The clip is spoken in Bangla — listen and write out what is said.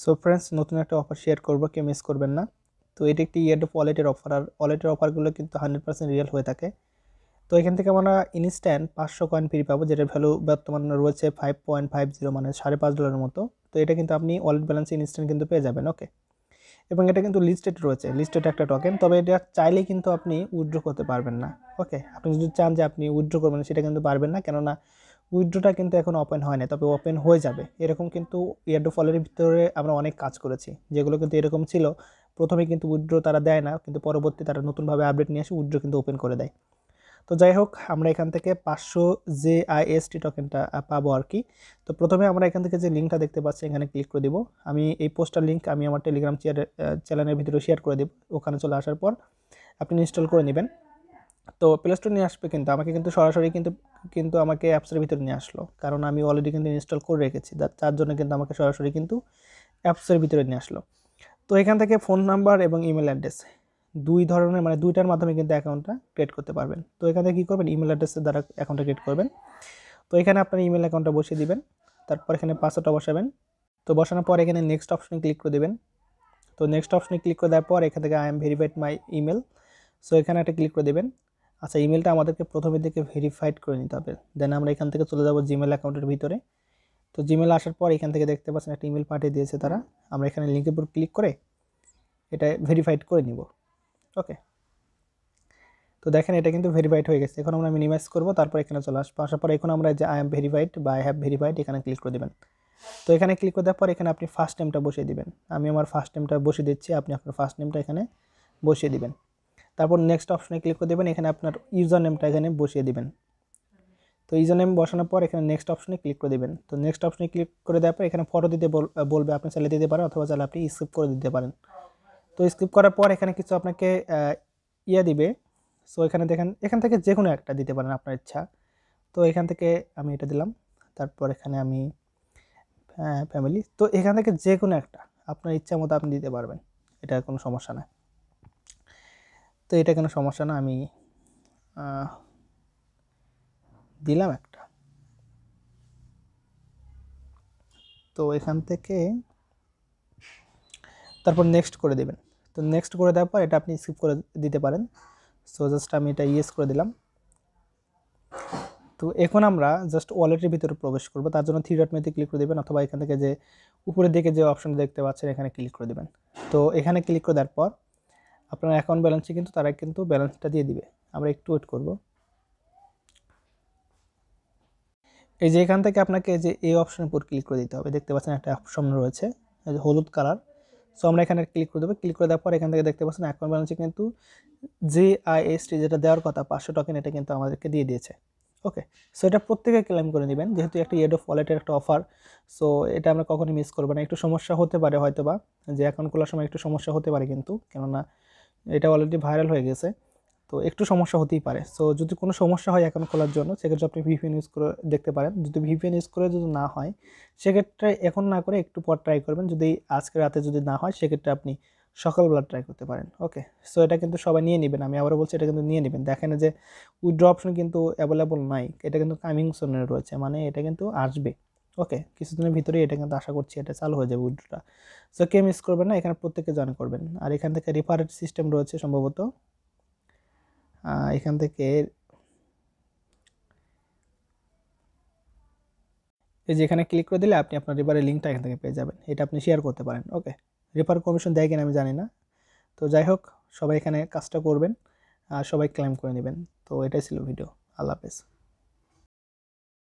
সো ফ্রেন্ডস নতুন একটা অফার শেয়ার করবো কেউ মিস করবেন না তো এটি একটি অফ ওয়ালেটের অফার আর ওয়ালেটের অফারগুলো কিন্তু হান্ড্রেড পার্সেন্ট রিয়েল হয়ে থাকে তো এখান থেকে আমরা ইনস্ট্যান্ট পাঁচশো কয়েন ফ্রি পাবো যেটার ভ্যালু বর্তমানে রয়েছে ফাইভ পয়েন্ট ফাইভ জিরো মানে সাড়ে পাঁচ ডলারের মতো তো এটা কিন্তু আপনি ওয়ালেট ব্যালেন্সে ইনস্ট্যান্ট কিন্তু পেয়ে যাবেন ওকে এবং এটা কিন্তু লিস্টেড রয়েছে লিস্টেড একটা টোকেন তবে এটা চাইলেই কিন্তু আপনি উইথড্র করতে পারবেন না ওকে আপনি যদি চান যে আপনি উইথড্র করবেন সেটা কিন্তু পারবেন না কেননা উইড্রোটা কিন্তু এখন ওপেন হয় না তবে ওপেন হয়ে যাবে এরকম কিন্তু ইয়ারডো ফলের ভিতরে আমরা অনেক কাজ করেছি যেগুলো কিন্তু এরকম ছিল প্রথমে কিন্তু উইড্রো তারা দেয় না কিন্তু পরবর্তী তারা নতুনভাবে আপডেট নিয়ে আসে উইড্রো কিন্তু ওপেন করে দেয় তো যাই হোক আমরা এখান থেকে পাঁচশো জে আইএসটি টোকেনটা পাবো আর কি তো প্রথমে আমরা এখান থেকে যে লিঙ্কটা দেখতে পাচ্ছি এখানে ক্লিক করে দেবো আমি এই পোস্টার লিঙ্ক আমি আমার টেলিগ্রাম চেয়ার চ্যানেলের ভিতরে শেয়ার করে দেব ওখানে চলে আসার পর আপনি ইনস্টল করে নেবেন তো প্লে স্টোর নিয়ে আসবে কিন্তু আমাকে কিন্তু সরাসরি কিন্তু কিন্তু আমাকে অ্যাপসের ভিতরে নিয়ে আসলো কারণ আমি অলরেডি কিন্তু ইনস্টল করে রেখেছি তার জন্য কিন্তু আমাকে সরাসরি কিন্তু অ্যাপসের ভিতরে নিয়ে আসলো তো এখান থেকে ফোন নাম্বার এবং ইমেল অ্যাড্রেস দুই ধরনের মানে দুইটার মাধ্যমে কিন্তু অ্যাকাউন্টটা ক্রিয়েট করতে পারবেন তো এখান থেকে কী করবেন ইমেল অ্যাড্রেসের দ্বারা অ্যাকাউন্টটা ক্রিয়েট করবেন তো এখানে আপনার ইমেল অ্যাকাউন্টটা বসিয়ে দিবেন তারপর এখানে পাসওয়ার্ডটা বসাবেন তো বসানোর পর এখানে নেক্সট অপশনে ক্লিক করে দেবেন তো নেক্সট অপশনে ক্লিক করে দেওয়ার পর এখান থেকে I am verified my email so এখানে একটা ক্লিক করে দেবেন আচ্ছা ইমেলটা আমাদেরকে প্রথমে দিকে ভেরিফাইড করে নিতে হবে দেন আমরা এখান থেকে চলে যাব জিমেল অ্যাকাউন্টের ভিতরে তো জিমেল আসার পর এখান থেকে দেখতে পাচ্ছেন একটা ইমেল পাঠিয়ে দিয়েছে তারা আমরা এখানে লিঙ্কের উপর ক্লিক করে এটা ভেরিফাইড করে নিব ওকে তো দেখেন এটা কিন্তু ভেরিফাইড হয়ে গেছে এখন আমরা মিনিমাইজ করব তারপর এখানে চলে আসবো আসার পর এখন আমরা যে আই এম ভেরিফাইড বা আই হ্যাভ ভেরিফাইড এখানে ক্লিক করে দেবেন তো এখানে ক্লিক করে দেওয়ার পর এখানে আপনি ফার্স্ট নেমটা বসিয়ে দিবেন আমি আমার ফার্স্ট নেমটা বসিয়ে দিচ্ছি আপনি আপনার ফার্স্ট নেমটা এখানে বসিয়ে দিবেন তারপর নেক্সট অপশনে ক্লিক করে দেবেন এখানে আপনার ইউজার নেমটা এখানে বসিয়ে দেবেন তো ইউজার নেম বসানোর পর এখানে নেক্সট অপশনে ক্লিক করে দেবেন তো নেক্সট অপশনে ক্লিক করে দেওয়ার পর এখানে ফটো দিতে বলবে আপনি চালিয়ে দিতে পারেন অথবা চালে আপনি স্কিপ করে দিতে পারেন তো স্কিপ করার পর এখানে কিছু আপনাকে ইয়ে দিবে সো এখানে দেখেন এখান থেকে যে কোনো একটা দিতে পারেন আপনার ইচ্ছা তো এখান থেকে আমি এটা দিলাম তারপর এখানে আমি ফ্যামিলি তো এখান থেকে যে কোনো একটা আপনার ইচ্ছা মতো আপনি দিতে পারবেন এটা কোনো সমস্যা না তো এটা কোনো সমস্যা না আমি দিলাম একটা তো এখান থেকে তারপর নেক্সট করে দেবেন তো নেক্সট করে দেওয়ার পর এটা আপনি স্কিপ করে দিতে পারেন সো জাস্ট আমি এটা ইয়েস করে দিলাম তো এখন আমরা জাস্ট ওয়ালেটের ভিতরে প্রবেশ করব তার জন্য থ্রি ডট মেতে ক্লিক করে দেবেন অথবা এখান থেকে যে উপরের দিকে যে অপশন দেখতে পাচ্ছেন এখানে ক্লিক করে দেবেন তো এখানে ক্লিক করে দেওয়ার পর আপনার অ্যাকাউন্ট ব্যালেন্সে কিন্তু তারা কিন্তু ব্যালেন্সটা দিয়ে দিবে আমরা একটু ওয়েট করব এই যে এখান থেকে আপনাকে যে এই অপশনের উপর ক্লিক করে দিতে হবে দেখতে পাচ্ছেন একটা অপশন রয়েছে হলুদ কালার সো আমরা এখানে ক্লিক করে দেবো ক্লিক করে দেওয়ার পর এখান থেকে দেখতে পাচ্ছেন অ্যাকাউন্ট ব্যালেন্সে কিন্তু যে আইএসটি যেটা দেওয়ার কথা পাঁচশো টকেন এটা কিন্তু আমাদেরকে দিয়ে দিয়েছে ওকে সো এটা প্রত্যেকে ক্লেম করে নেবেন যেহেতু একটা ইয়েডো ওয়ালেটের একটা অফার সো এটা আমরা কখনোই মিস করবো না একটু সমস্যা হতে পারে হয়তো বা যে অ্যাকাউন্ট খোলার সময় একটু সমস্যা হতে পারে কিন্তু কেননা এটা অলরেডি ভাইরাল হয়ে গেছে তো একটু সমস্যা হতেই পারে সো যদি কোনো সমস্যা হয় অ্যাকাউন্ট খোলার জন্য সেক্ষেত্রে আপনি ভিপিএন ইউজ করে দেখতে পারেন যদি ভিপিএন ইউজ করে যদি না হয় সেক্ষেত্রে এখন না করে একটু পর ট্রাই করবেন যদি আজকে রাতে যদি না হয় সেক্ষেত্রে আপনি সকালবেলা ট্রাই করতে পারেন ওকে সো এটা কিন্তু সবাই নিয়ে নেবেন আমি আবারও বলছি এটা কিন্তু নিয়ে নেবেন দেখেন যে উইড্রো অপশন কিন্তু অ্যাভেলেবল নাই এটা কিন্তু কামিং সোনে রয়েছে মানে এটা কিন্তু আসবে ওকে কিছুদিনের ভিতরে এটা কিন্তু আশা করছি এটা চালু হয়ে যাবে উইড্রোটা সো কে মিস করবেন না এখানে প্রত্যেকে জয়েন করবেন আর এখান থেকে রেফারেট সিস্টেম রয়েছে সম্ভবত এখান থেকে এই যে এখানে ক্লিক করে দিলে আপনি আপনার রেফারের লিঙ্কটা এখান থেকে পেয়ে যাবেন এটা আপনি শেয়ার করতে পারেন ওকে রেফার কমিশন দেয় কিনা আমি জানি না তো যাই হোক সবাই এখানে কাজটা করবেন আর সবাই ক্লেম করে নেবেন তো এটাই ছিল ভিডিও আল্লাহ হাফেজ